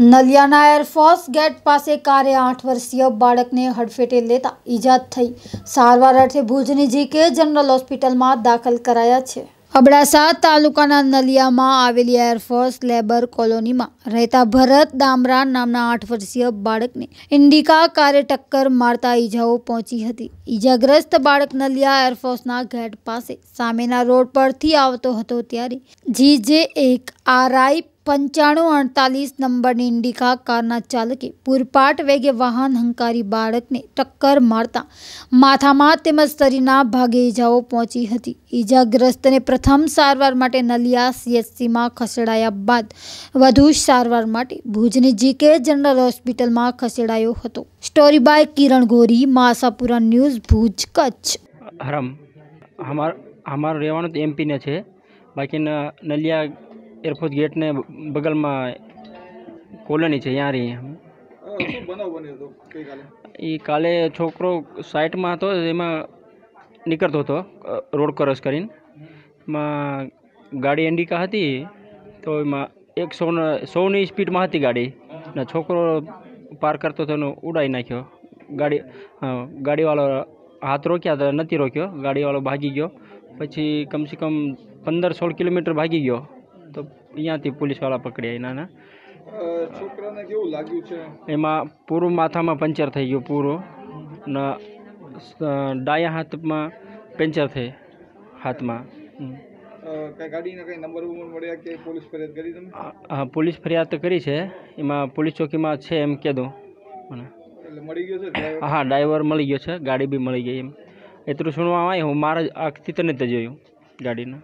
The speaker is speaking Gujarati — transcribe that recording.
નલિયાના એરફોર્સ ગેટ પાસે કારે આઠ વર્ષીય બાળકને હડફેટે લેતા ઈજા થઈ સારવાર અર્થે ભુજની જીકે જનરલ હોસ્પિટલમાં દાખલ કરાયા છે અબડાસા તાલુકાના નલિયામાં આવેલી એરફોર્સ લેબર કોલોનીમાં રહેતા ભરત દામરા નામના આઠ વર્ષીય બાળકને ઇન્ડિકા કારે ટક્કર મારતા ઈજાઓ પહોંચી હતી ઈજાગ્રસ્ત બાળક નલિયા એરફોર્સના ગેટ પાસે સામેના રોડ પરથી આવતો હતો ત્યારે જી જે એક આરઆઈ પંચાણું અડતાલીસ નંબરની ઇન્ડિકા કારના ચાલકે પૂરપાટ વેગે વાહન હંકારી બાળકને ટક્કર મારતા માથામાં તેમજ શરીરના ભાગે ઇજાઓ પહોંચી હતી ઇજાગ્રસ્તને પ્રથમ સારવાર માટે નલિયા સીએચસીમાં ખસેડાયા બાદ વધુ સારવાર માટે ભુજની જીકે જનરલ હોસ્પિટલમાં ખસેડાયો હતો story by Kiran Gori Masapura news Bhuj Kutch હરમ અમારું રહેવાનું એમપીને છે બાકી નલિયા એરફોર્સ ગેટને બગલમાં કોલોની છે ત્યાં રહી એ કાલે છોકરો સાઈટમાં હતો એમાં નીકળતો હતો રોડ ક્રોસ કરીને એમાં ગાડી એન્ડિકા હતી તો એમાં એક સોને સોની સ્પીડમાં હતી ગાડી ને છોકરો પાર કરતો હતો એનો ઉડાવી નાખ્યો ગાડી ગાડીવાળો હાથ રોક્યા હતા નથી રોક્યો ગાડીવાળો ભાગી ગયો પછી કમસે કમ પંદર સોળ કિલોમીટર ભાગી ગયો તો અહીંયાથી પોલીસવાળા પકડ્યા એના છોકરાને કેવું લાગ્યું છે એમાં પૂરું માથામાં પંચર થઈ ગયું પૂરું ને ડાયા હાથમાં પંચર થઈ હાથમાં હા પોલીસ ફરિયાદ કરી છે એમાં પોલીસ ચોકીમાં છે એમ કીધું મને હા ડ્રાઈવર મળી ગયો છે ગાડી બી મળી ગઈ એમ એટલું સુણવા આવ્યું હું મારા આખથી તને જ જોયું ગાડીના